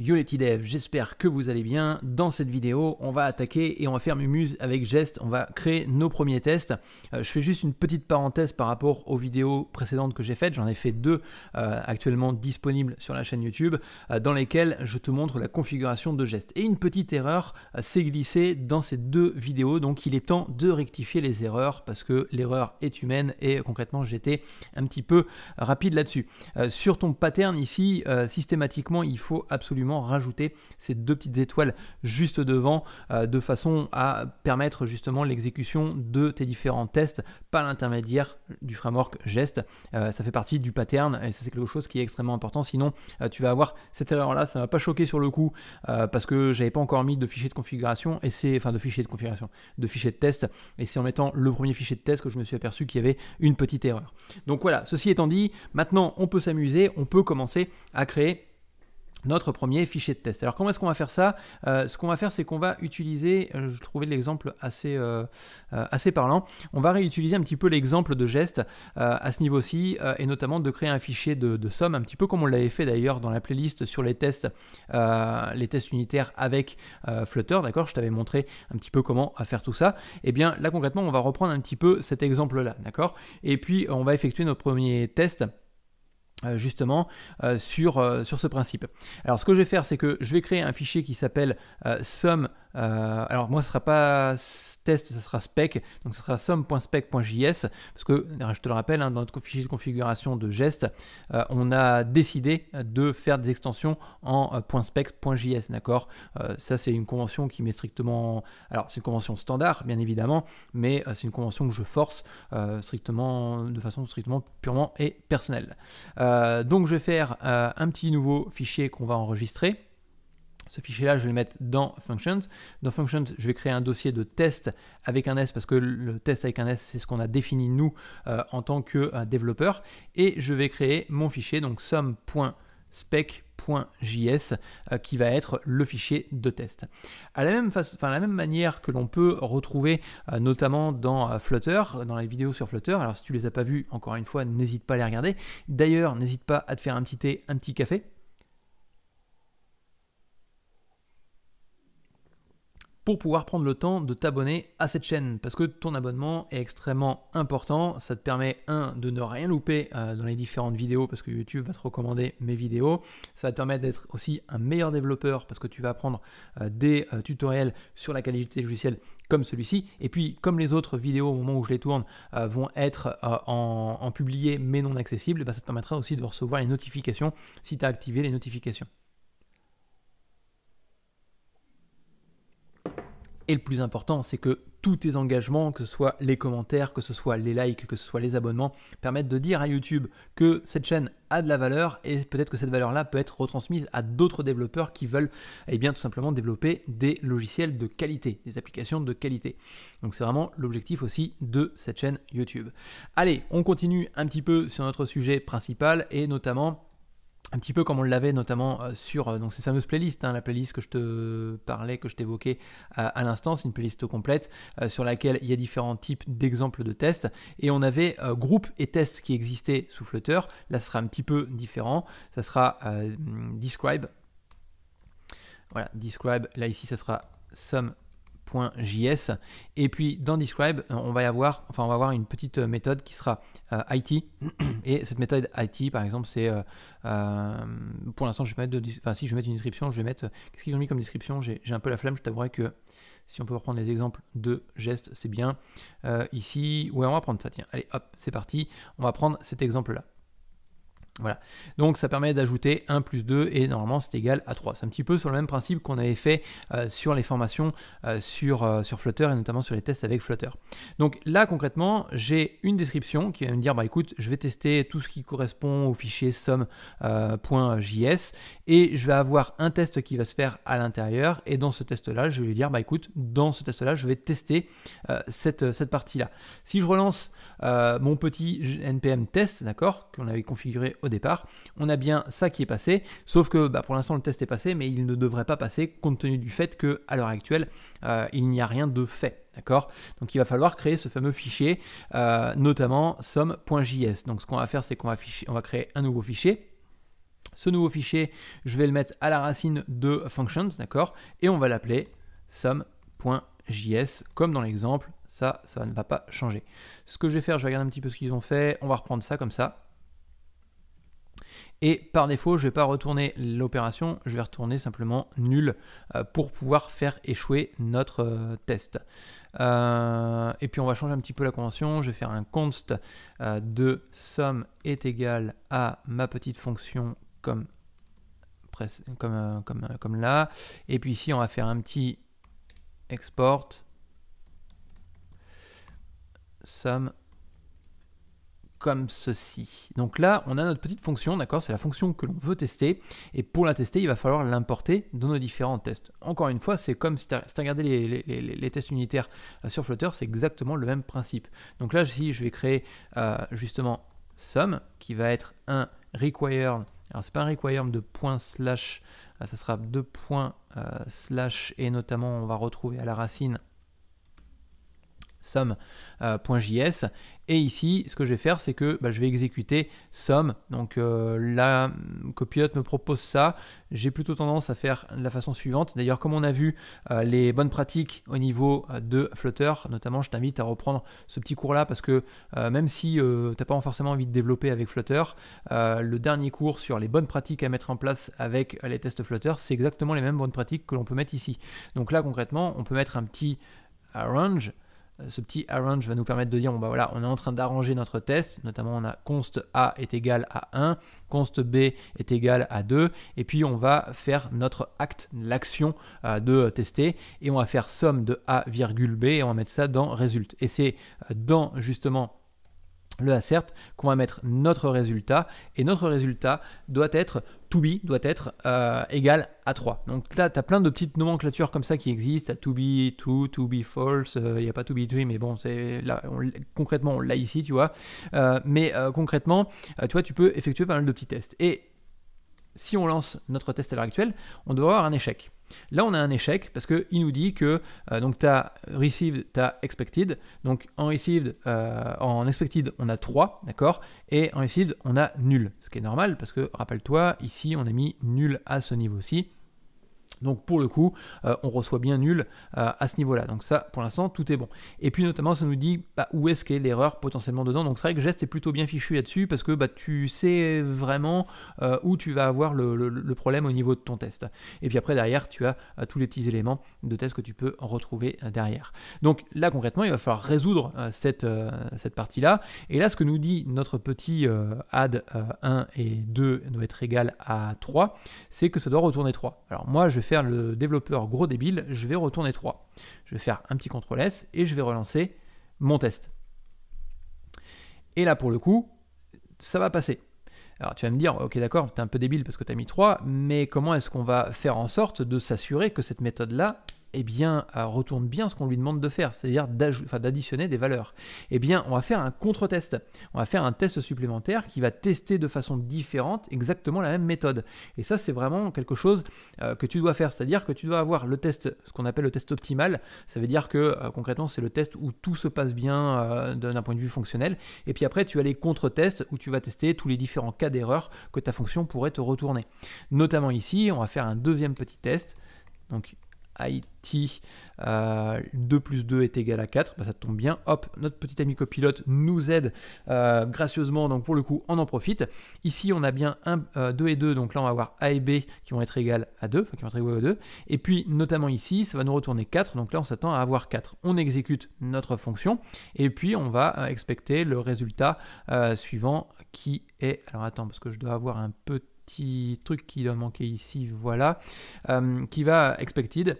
Yo les petits devs, j'espère que vous allez bien. Dans cette vidéo, on va attaquer et on va faire Mumuse avec geste. on va créer nos premiers tests. Euh, je fais juste une petite parenthèse par rapport aux vidéos précédentes que j'ai faites, j'en ai fait deux euh, actuellement disponibles sur la chaîne YouTube, euh, dans lesquelles je te montre la configuration de gestes. Et une petite erreur s'est glissée dans ces deux vidéos, donc il est temps de rectifier les erreurs, parce que l'erreur est humaine et concrètement j'étais un petit peu rapide là-dessus. sur ton pattern ici, systématiquement il faut absolument rajouter ces deux petites étoiles juste devant euh, de façon à permettre justement l'exécution de tes différents tests par l'intermédiaire du framework geste, euh, ça fait partie du pattern et c'est quelque chose qui est extrêmement important. Sinon, euh, tu vas avoir cette erreur-là. Ça va pas choquer sur le coup parce que j'avais pas encore mis de fichier de configuration et c'est enfin de fichier de configuration, de fichier de test. Et c'est en mettant le premier fichier de test que je me suis aperçu qu'il y avait une petite erreur. Donc voilà. Ceci étant dit, maintenant on peut s'amuser, on peut commencer à créer notre premier fichier de test. Alors comment est-ce qu'on va faire ça euh, Ce qu'on va faire, c'est qu'on va utiliser, euh, je trouvais l'exemple assez, euh, assez parlant, on va réutiliser un petit peu l'exemple de geste à ce niveau-ci, et notamment de créer un fichier de, somme, un petit peu comme on l'avait fait d'ailleurs dans la playlist sur les tests, les tests unitaires avec Flutter, d'accord Je t'avais montré un petit peu comment faire tout ça. Et eh bien là concrètement, on va reprendre un petit peu cet exemple-là, d'accord Et puis on va effectuer nos premiers tests. Euh, justement euh, sur, euh, sur ce principe. Alors ce que je vais faire, c'est que je vais créer un fichier qui s'appelle somme euh, alors moi, ce sera pas test, ça sera spec, donc ce sera somme.spec.js, parce que, je te le rappelle, hein, dans notre fichier de configuration de geste, euh, on a décidé de faire des extensions en euh, .spec.js, d'accord Ça, c'est une convention qui m'est strictement... Alors, c'est une convention standard, bien évidemment, mais c'est une convention que je force strictement, de façon strictement purement et personnelle. donc, je vais faire un petit nouveau fichier qu'on va enregistrer. Ce fichier-là, je vais le mettre dans Functions. Dans Functions, je vais créer un dossier de test avec un S parce que le test avec un S, c'est ce qu'on a défini nous euh, en tant que euh, développeur. Et je vais créer mon fichier, donc sum.spec.js, euh, qui va être le fichier de test. À la même, la même manière que l'on peut retrouver notamment dans Flutter, dans la vidéo sur Flutter, alors si tu ne les as pas vus, encore une fois, n'hésite pas à les regarder. D'ailleurs, n'hésite pas à te faire un petit thé, un petit café pour pouvoir prendre le temps de t'abonner à cette chaîne parce que ton abonnement est extrêmement important. Ça te permet, un, de ne rien louper euh, dans les différentes vidéos parce que YouTube va te recommander mes vidéos. Ça va te permettre d'être aussi un meilleur développeur parce que tu vas apprendre euh, des euh, tutoriels sur la qualité logicielle comme celui-ci. Et puis, comme les autres vidéos au moment où je les tourne vont être en, publié mais non accessibles, eh ben, ça te permettra aussi de recevoir les notifications si tu as activé les notifications. Et le plus important, c'est que tous tes engagements, que ce soit les commentaires, que ce soit les likes, que ce soit les abonnements, permettent de dire à YouTube que cette chaîne a de la valeur et peut-être que cette valeur-là peut être retransmise à d'autres développeurs qui veulent eh bien, tout simplement développer des logiciels de qualité, des applications de qualité. Donc c'est vraiment l'objectif aussi de cette chaîne YouTube. Allez, on continue un petit peu sur notre sujet principal et notamment un petit peu comme on l'avait notamment euh, sur euh, donc ces fameuses playlists, hein, la playlist que je te parlais, que je t'évoquais euh, à l'instant, c'est une playlist complète sur laquelle il y a différents types d'exemples de tests et on avait groupe et tests qui existaient sous Flutter. Là, ce sera un petit peu différent, ça sera describe. Voilà, describe. Là ici, ça sera sum .js. Et puis dans Describe, euh, on va avoir, enfin on va avoir une petite euh, méthode qui sera euh, IT. Et cette méthode IT, par exemple, c'est pour l'instant, je vais mettre, de, enfin si je vais une description, je vais mettre qu'est-ce qu'ils ont mis comme description. J'ai un peu la flamme. Je t'avouerai que si on peut reprendre les exemples de gestes, c'est bien. ici, ouais, on va prendre ça. Tiens, allez, hop, c'est parti. On va prendre cet exemple là. Voilà. Donc ça permet d'ajouter 1 plus 2 et normalement c'est égal à 3. C'est un petit peu sur le même principe qu'on avait fait euh, sur les formations euh, sur, euh, sur, Flutter et notamment sur les tests avec Flutter. Donc là concrètement j'ai une description qui va me dire bah écoute je vais tester tout ce qui correspond au fichier sum.js et je vais avoir un test qui va se faire à l'intérieur et dans ce test là je vais lui dire bah écoute dans ce test là je vais tester cette, cette, partie là. Si je relance mon petit npm test d'accord qu'on avait configuré au départ, on a bien ça qui est passé, sauf que bah, pour l'instant le test est passé, mais il ne devrait pas passer compte tenu du fait que à l'heure actuelle, euh, il n'y a rien de fait. D'accord Donc il va falloir créer ce fameux fichier, euh, notamment sum.js, Donc ce qu'on va faire, c'est qu'on va, va créer un nouveau fichier. Ce nouveau fichier, je vais le mettre à la racine de functions, d'accord Et on va l'appeler sum.js, comme dans l'exemple. Ça, ça ne va pas changer. Ce que je vais faire, je vais regarder un petit peu ce qu'ils ont fait. On va reprendre ça comme ça. Et par défaut, je ne vais pas retourner l'opération, je vais retourner simplement nul euh, pour pouvoir faire échouer notre euh, test. Euh, et puis on va changer un petit peu la convention, je vais faire un const de sum est égal à ma petite fonction comme, comme, là. Et puis ici, on va faire un petit export sum comme ceci. Donc là, on a notre petite fonction, d'accord C'est la fonction que l'on veut tester. Et pour la tester, il va falloir l'importer dans nos différents tests. Encore une fois, c'est comme si tu regardais les, tests unitaires euh, sur Flutter, c'est exactement le même principe. Donc là, si je vais créer euh, justement sum, qui va être un require. Alors c'est pas un require de point slash, euh, ça sera deux points slash, et notamment on va retrouver à la racine sum.js. Euh, Et ici, ce que je vais faire, c'est que bah, je vais exécuter sum. Donc euh, là copilot me propose ça. J'ai plutôt tendance à faire la façon suivante. D'ailleurs, comme on a vu euh, les bonnes pratiques au niveau de Flutter, notamment, je t'invite à reprendre ce petit cours-là parce que même si tu n'as pas forcément envie de développer avec Flutter, le dernier cours sur les bonnes pratiques à mettre en place avec les tests Flutter, c'est exactement les mêmes bonnes pratiques que l'on peut mettre ici. Donc là, concrètement, on peut mettre un petit arrange euh, ce petit arrange va nous permettre de dire bah voilà, on est en train d'arranger notre test, notamment on a const a est égal à 1, const b est égal à 2 et puis on va faire notre acte, l'action euh, de tester et on va faire somme de a, b et on va mettre ça dans result. Et c'est euh, dans justement le assert qu'on va mettre notre résultat et notre résultat doit être to be doit être euh, égal à 3. Donc là, tu as plein de petites nomenclatures comme ça qui existent, to be true, to be false, euh, il n'y a pas to be true, mais bon, c'est là, concrètement, on l'a ici, tu vois. Euh, mais concrètement, tu vois, tu peux effectuer pas mal de petits tests. Et si on lance notre test à l'heure actuelle, on doit avoir un échec. Là, on a un échec parce qu'il nous dit que euh, tu as received, tu as expected. Donc en received, euh, en expected, on a 3, d'accord Et en received, on a nul. Ce qui est normal parce que rappelle-toi, ici, on a mis nul à ce niveau-ci. Donc pour le coup, euh, on reçoit bien nul euh, à ce niveau-là. Donc ça, pour l'instant, tout est bon. Et puis notamment, ça nous dit bah, où est-ce qu'est l'erreur potentiellement dedans. Donc c'est vrai que Geste est plutôt bien fichu là-dessus parce que bah, tu sais vraiment euh, où tu vas avoir le, problème au niveau de ton test. Et puis après, derrière, tu as tous les petits éléments de test que tu peux retrouver derrière. Donc là, concrètement, il va falloir résoudre cette, cette partie-là. Et là, ce que nous dit notre petit add 1 et 2 doit être égal à 3, c'est que ça doit retourner 3. Alors moi, je fais faire le développeur gros débile, je vais retourner 3. Je vais faire un petit CTRL S et je vais relancer mon test. Et là, pour le coup, ça va passer. Alors tu vas me dire, ok d'accord, t'es un peu débile parce que tu as mis 3, mais comment est-ce qu'on va faire en sorte de s'assurer que cette méthode-là eh bien, euh, retourne bien ce qu'on lui demande de faire, c'est-à-dire d'additionner des valeurs, eh bien, on va faire un contre-test. On va faire un test supplémentaire qui va tester de façon différente exactement la même méthode. Et ça, c'est vraiment quelque chose euh, que tu dois faire, c'est-à-dire que tu dois avoir le test, ce qu'on appelle le test optimal. Ça veut dire que euh, concrètement, c'est le test où tout se passe bien d'un point de vue fonctionnel. Et puis après, tu as les contre-tests où tu vas tester tous les différents cas d'erreur que ta fonction pourrait te retourner. Notamment ici, on va faire un deuxième petit test. Donc IT, 2 euh, plus 2 est égal à 4, bah, ça tombe bien, hop, notre petit ami copilote nous aide euh, gracieusement, donc pour le coup on en profite. Ici on a bien 2 euh, et 2, donc là on va avoir A et B qui vont être égales à 2, enfin qui vont être égaux à 2, et puis notamment ici ça va nous retourner 4, donc là on s'attend à avoir 4. On exécute notre fonction, et puis on va expecter le résultat suivant qui est, alors attends parce que je dois avoir un petit truc qui doit manquer ici, voilà, qui va expected,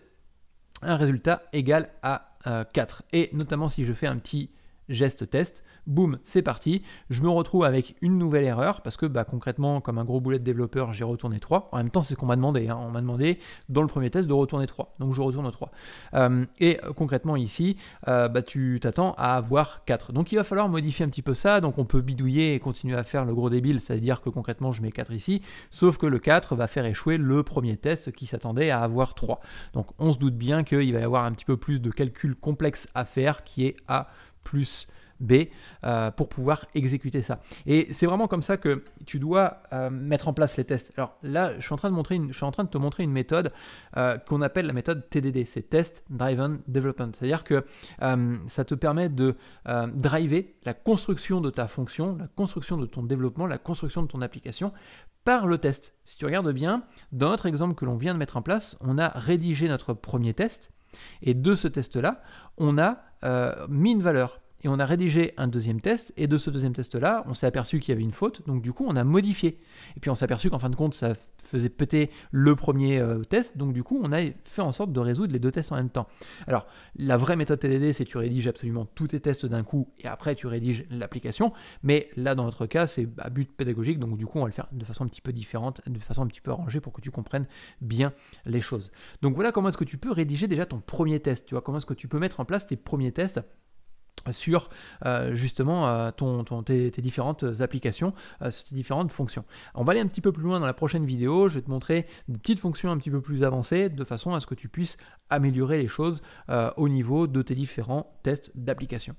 un résultat égal à 4. Euh, Et notamment si je fais un petit geste test, boum, c'est parti. Je me retrouve avec une nouvelle erreur parce que bah, concrètement, comme un gros boulet de développeur, j'ai retourné 3. En même temps, c'est ce qu'on m'a demandé. Hein. On m'a demandé dans le premier test de retourner 3. Donc je retourne 3. Euh, et concrètement ici, euh, bah, tu t'attends à avoir 4. Donc il va falloir modifier un petit peu ça. Donc on peut bidouiller et continuer à faire le gros débile, c'est-à-dire que concrètement, je mets 4 ici. Sauf que le 4 va faire échouer le premier test qui s'attendait à avoir 3. Donc on se doute bien qu'il va y avoir un petit peu plus de calcul complexe à faire qui est à plus B euh, pour pouvoir exécuter ça. Et c'est vraiment comme ça que tu dois euh, mettre en place les tests. Alors là, je suis en train de, montrer une, train de te montrer une méthode euh, qu'on appelle la méthode TDD, c'est Test Driven Development. C'est-à-dire que ça te permet de driver la construction de ta fonction, la construction de ton développement, la construction de ton application par le test. Si tu regardes bien, dans notre exemple que l'on vient de mettre en place, on a rédigé notre premier test. Et de ce test-là, on a euh, mis une valeur et on a rédigé un deuxième test, et de ce deuxième test-là, on s'est aperçu qu'il y avait une faute, donc du coup, on a modifié. Et puis on s'est aperçu qu'en fin de compte, ça faisait péter le premier euh, test, donc du coup, on a fait en sorte de résoudre les deux tests en même temps. Alors, la vraie méthode TDD, c'est tu rédiges absolument tous tes tests d'un coup, et après, tu rédiges l'application, mais là, dans notre cas, c'est à but pédagogique, donc du coup, on va le faire de façon un petit peu différente, de façon un petit peu arrangée pour que tu comprennes bien les choses. Donc voilà comment est-ce que tu peux rédiger déjà ton premier test, tu vois, comment est-ce que tu peux mettre en place tes premiers tests sur euh, justement euh, tes, différentes applications, euh, tes différentes fonctions. On va aller un petit peu plus loin dans la prochaine vidéo, je vais te montrer une petites fonctions un petit peu plus avancées de façon à ce que tu puisses améliorer les choses au niveau de tes différents tests d'application.